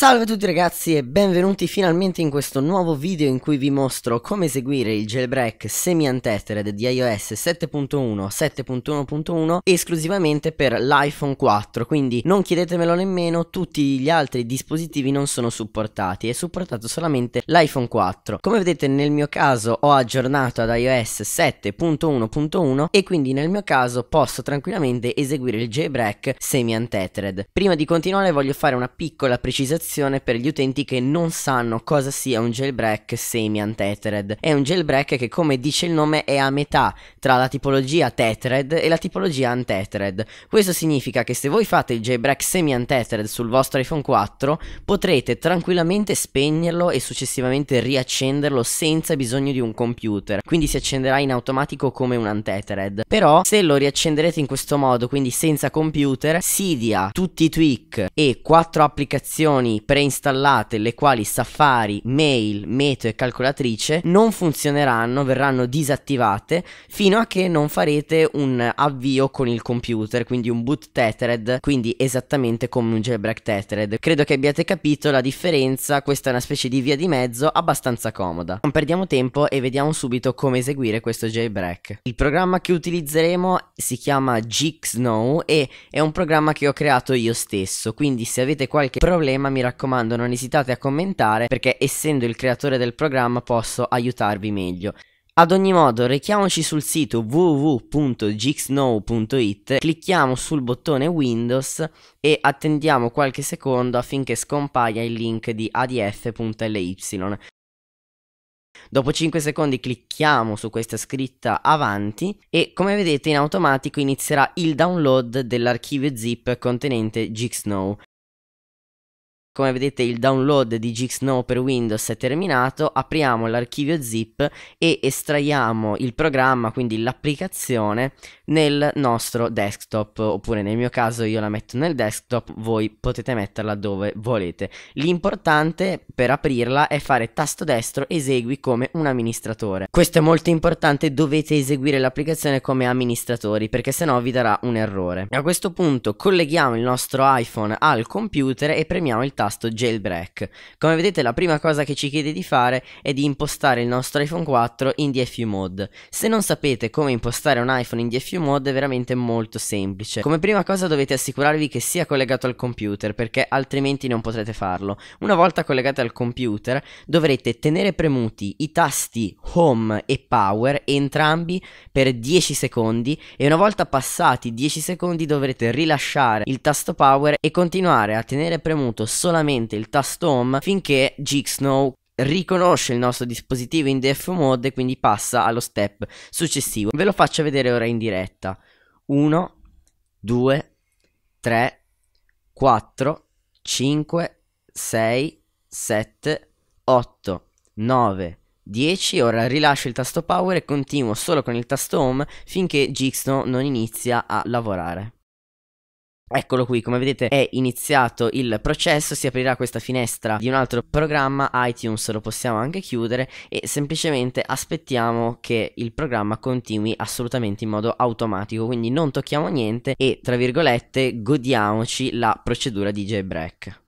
Salve a tutti ragazzi e benvenuti finalmente in questo nuovo video in cui vi mostro come eseguire il jailbreak semi-untethered di iOS 7.1, 7.1.1 esclusivamente per l'iPhone 4, quindi non chiedetemelo nemmeno, tutti gli altri dispositivi non sono supportati, è supportato solamente l'iPhone 4. Come vedete nel mio caso ho aggiornato ad iOS 7.1.1 e quindi nel mio caso posso tranquillamente eseguire il jailbreak semi-untethered. Prima di continuare voglio fare una piccola precisazione spiegazione per gli utenti che non sanno cosa sia un jailbreak semi-untethered. È un jailbreak che, come dice il nome, è a metà tra la tipologia tethered e la tipologia untethered. Questo significa che se voi fate il jailbreak semi-untethered sul vostro iPhone 4, potrete tranquillamente spegnerlo e successivamente riaccenderlo senza bisogno di un computer. Quindi si accenderà in automatico come un untethered. Però se lo riaccenderete in questo modo, quindi senza computer, Cydia, tutti i tweak e quattro applicazioni preinstallate, le quali Safari, Mail, Meteo e Calcolatrice non funzioneranno, verranno disattivate fino a che non farete un avvio con il computer, quindi un boot tethered, quindi esattamente come un jailbreak tethered. Credo che abbiate capito la differenza, questa è una specie di via di mezzo abbastanza comoda. Non perdiamo tempo e vediamo subito come eseguire questo jailbreak. Il programma che utilizzeremo si chiama Gixnow e è un programma che ho creato io stesso, quindi se avete qualche problema mi raccomando raccomando non esitate a commentare perché essendo il creatore del programma posso aiutarvi meglio. Ad ogni modo, rechiamoci sul sito www.gxnow.it, clicchiamo sul bottone Windows e attendiamo qualche secondo affinché scompaia il link di adf.ly. Dopo 5 secondi clicchiamo su questa scritta avanti e come vedete in automatico inizierà il download dell'archivio zip contenente Gxnow. Come vedete il download di Gxnow per Windows è terminato, apriamo l'archivio zip e estraiamo il programma, quindi l'applicazione, nel nostro desktop, oppure nel mio caso io la metto nel desktop, voi potete metterla dove volete. L'importante per aprirla è fare tasto destro esegui come un amministratore. Questo è molto importante, dovete eseguire l'applicazione come amministratori perché sennò vi darà un errore. A questo punto colleghiamo il nostro iPhone al computer e premiamo il tasto tasto jailbreak. Come vedete la prima cosa che ci chiede di fare è di impostare il nostro iPhone 4 in DFU mode. Se non sapete come impostare un iPhone in DFU mode è veramente molto semplice. Come prima cosa dovete assicurarvi che sia collegato al computer perché altrimenti non potrete farlo. Una volta collegati al computer dovrete tenere premuti i tasti Home e Power, entrambi per 10 secondi e una volta passati 10 secondi dovrete rilasciare il tasto Power e continuare a tenere premuto solamente il tasto Home finché Jixnow riconosce il nostro dispositivo in def mode e quindi passa allo step successivo. Ve lo faccio vedere ora in diretta. 1 2 3 4 5 6 7 8 9 10, ora rilascio il tasto power e continuo solo con il tasto home finché Gixno non inizia a lavorare. Eccolo qui, come vedete è iniziato il processo, si aprirà questa finestra di un altro programma, iTunes lo possiamo anche chiudere e semplicemente aspettiamo che il programma continui assolutamente in modo automatico, quindi non tocchiamo niente e tra virgolette godiamoci la procedura di jailbreak.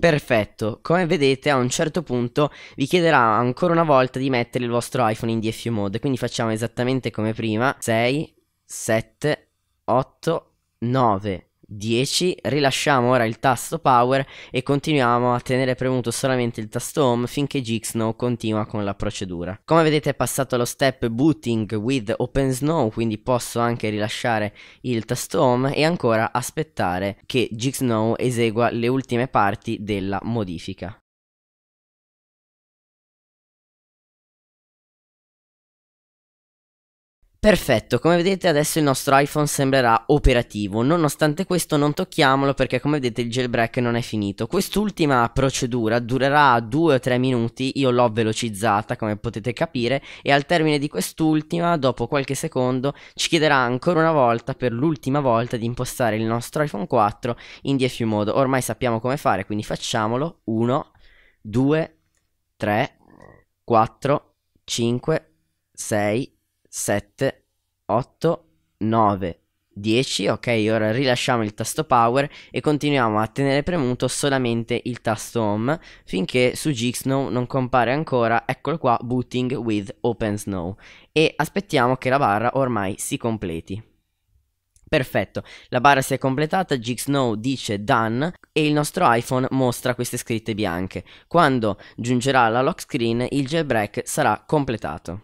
Perfetto, come vedete a un certo punto vi chiederà ancora una volta di mettere il vostro iPhone in DFU mode, quindi facciamo esattamente come prima, 6, 7, 8, 9, 10, rilasciamo ora il tasto power e continuiamo a tenere premuto solamente il tasto home finché Gixno continua con la procedura. Come vedete è passato lo step booting with OpenSnow, quindi posso anche rilasciare il tasto home e ancora aspettare che Gixno esegua le ultime parti della modifica. Perfetto, come vedete adesso il nostro iPhone sembrerà operativo, nonostante questo non tocchiamolo perché come vedete il jailbreak non è finito. Quest'ultima procedura durerà 2 o 3 minuti, io l'ho velocizzata come potete capire e al termine di quest'ultima, dopo qualche secondo, ci chiederà ancora una volta per l'ultima volta di impostare il nostro iPhone 4 in DFU modo. Ormai sappiamo come fare, quindi facciamolo 1, 2, 3, 4, 5, 6, 7, 8, 9, 10. Ok, ora rilasciamo il tasto power e continuiamo a tenere premuto solamente il tasto home finché su GXNOW non compare ancora, eccolo qua, booting with open snow. E aspettiamo che la barra ormai si completi. Perfetto, la barra si è completata, GXNOW dice done e il nostro iPhone mostra queste scritte bianche. Quando giungerà alla lock screen il jailbreak sarà completato.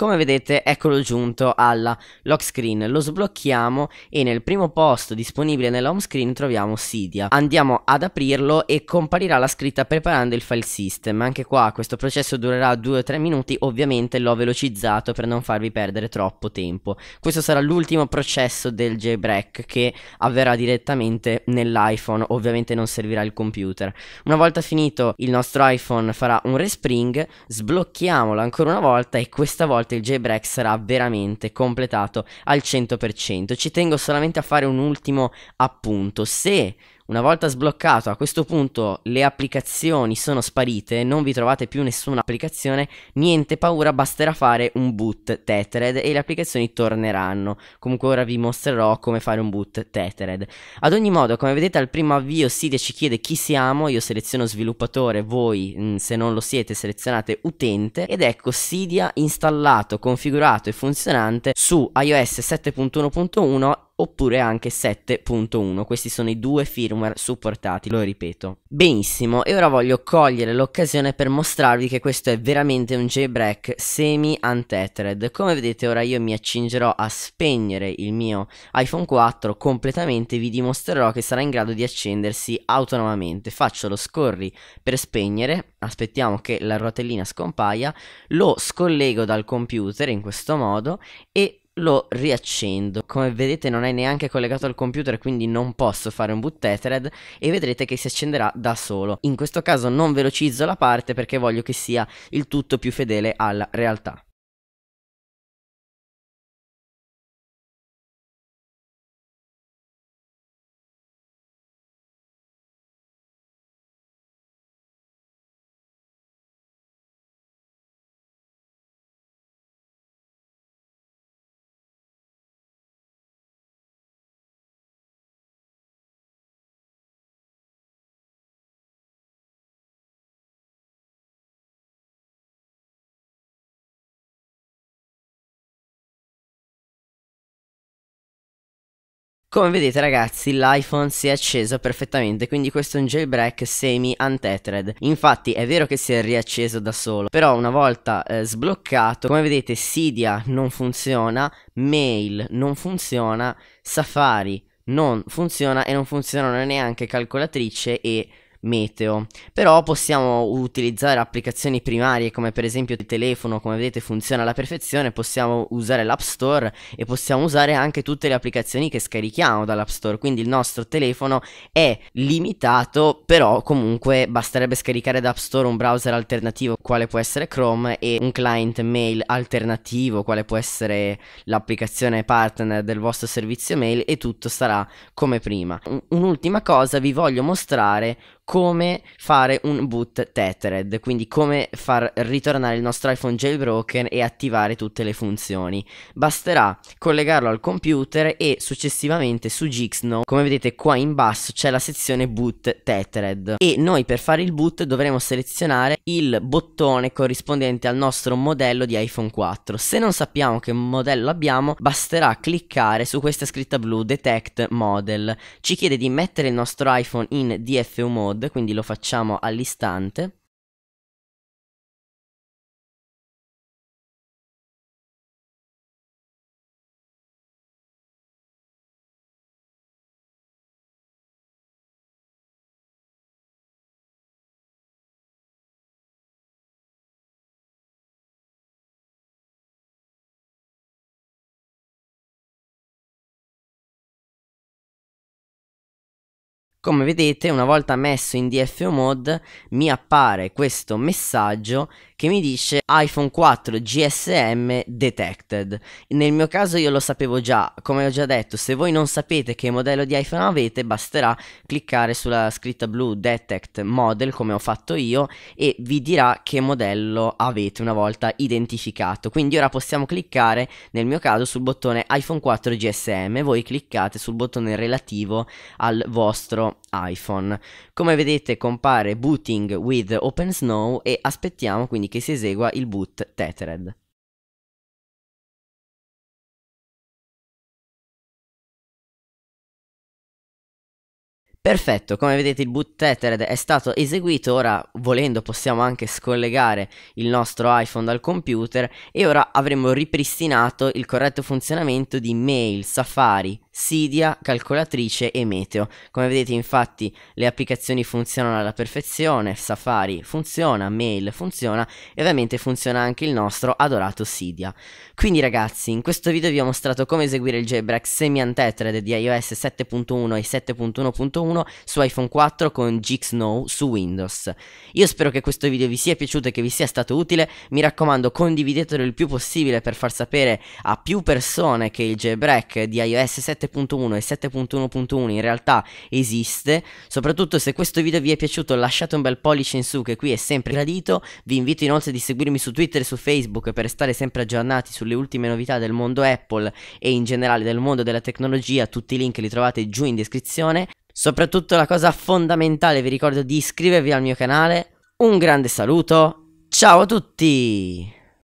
Come vedete eccolo giunto alla lock screen, lo sblocchiamo e nel primo posto disponibile nella home screen troviamo Sidia. Andiamo ad aprirlo e comparirà la scritta preparando il file system, anche qua questo processo durerà 2 o 3 minuti, ovviamente l'ho velocizzato per non farvi perdere troppo tempo. Questo sarà l'ultimo processo del jailbreak che avverrà direttamente nell'iPhone, ovviamente non servirà il computer. Una volta finito il nostro iPhone farà un respring, sblocchiamolo ancora una volta e questa volta parte il jailbreak sarà veramente completato al 100%. Ci tengo solamente a fare un ultimo appunto. Se una volta sbloccato a questo punto le applicazioni sono sparite, non vi trovate più nessuna applicazione, niente paura, basterà fare un boot Tethered e le applicazioni torneranno. Comunque ora vi mostrerò come fare un boot Tethered. Ad ogni modo, come vedete al primo avvio Cydia ci chiede chi siamo, io seleziono sviluppatore, voi mm, se non lo siete selezionate utente ed ecco Cydia installato, configurato e funzionante su iOS 7.1.1 oppure anche 7.1. Questi sono i due firmware supportati, lo ripeto. Benissimo, e ora voglio cogliere l'occasione per mostrarvi che questo è veramente un jailbreak semi-untethered. Come vedete ora io mi accingerò a spegnere il mio iPhone 4 completamente, vi dimostrerò che sarà in grado di accendersi autonomamente. Faccio lo scorri per spegnere, aspettiamo che la rotellina scompaia, lo scollego dal computer in questo modo e lo riaccendo. Come vedete non è neanche collegato al computer quindi non posso fare un boot tethered e vedrete che si accenderà da solo. In questo caso non velocizzo la parte perché voglio che sia il tutto più fedele alla realtà. Come vedete ragazzi l'iPhone si è acceso perfettamente quindi questo è un jailbreak semi untethered infatti è vero che si è riacceso da solo però una volta eh, sbloccato come vedete Cydia non funziona Mail non funziona Safari non funziona e non funzionano neanche calcolatrice e meteo. Però possiamo utilizzare applicazioni primarie come per esempio il telefono, come vedete funziona alla perfezione, possiamo usare l'App Store e possiamo usare anche tutte le applicazioni che scarichiamo dall'App Store, quindi il nostro telefono è limitato, però comunque basterebbe scaricare dall'app Store un browser alternativo quale può essere Chrome e un client mail alternativo quale può essere l'applicazione partner del vostro servizio mail e tutto sarà come prima. Un'ultima cosa vi voglio mostrare come fare un boot tethered, quindi come far ritornare il nostro iPhone jailbroken e attivare tutte le funzioni. Basterà collegarlo al computer e successivamente su Gixno, come vedete qua in basso c'è la sezione boot tethered e noi per fare il boot dovremo selezionare il bottone corrispondente al nostro modello di iPhone 4. Se non sappiamo che modello abbiamo, basterà cliccare su questa scritta blu Detect Model. Ci chiede di mettere il nostro iPhone in DFU mode quindi lo facciamo all'istante Come vedete una volta messo in DFO mode mi appare questo messaggio che mi dice iPhone 4 GSM detected. Nel mio caso io lo sapevo già, come ho già detto, se voi non sapete che modello di iPhone avete basterà cliccare sulla scritta blu detect model come ho fatto io e vi dirà che modello avete una volta identificato. Quindi ora possiamo cliccare nel mio caso sul bottone iPhone 4 GSM, voi cliccate sul bottone relativo al vostro iPhone. Come vedete compare booting with OpenSnow e aspettiamo quindi che si esegua il boot Tethered. Perfetto, come vedete il boot Tethered è stato eseguito, ora volendo possiamo anche scollegare il nostro iPhone dal computer e ora avremo ripristinato il corretto funzionamento di Mail, Safari, Sidia, calcolatrice e Meteo. Come vedete infatti le applicazioni funzionano alla perfezione, Safari funziona, Mail funziona e ovviamente funziona anche il nostro adorato Sidia. Quindi ragazzi, in questo video vi ho mostrato come eseguire il jailbreak semi-untethered di iOS 7.1 e 7.1.1 su iPhone 4 con GXNow su Windows. Io spero che questo video vi sia piaciuto e che vi sia stato utile, mi raccomando condividetelo il più possibile per far sapere a più persone che il jailbreak di iOS 7.1 7.1 e 7.1.1 in realtà esiste. Soprattutto se questo video vi è piaciuto lasciate un bel pollice in su che qui è sempre gradito. Vi invito inoltre di seguirmi su Twitter e su Facebook per stare sempre aggiornati sulle ultime novità del mondo Apple e in generale del mondo della tecnologia. Tutti i link li trovate giù in descrizione. Soprattutto la cosa fondamentale, vi ricordo di iscrivervi al mio canale. Un grande saluto, ciao a tutti!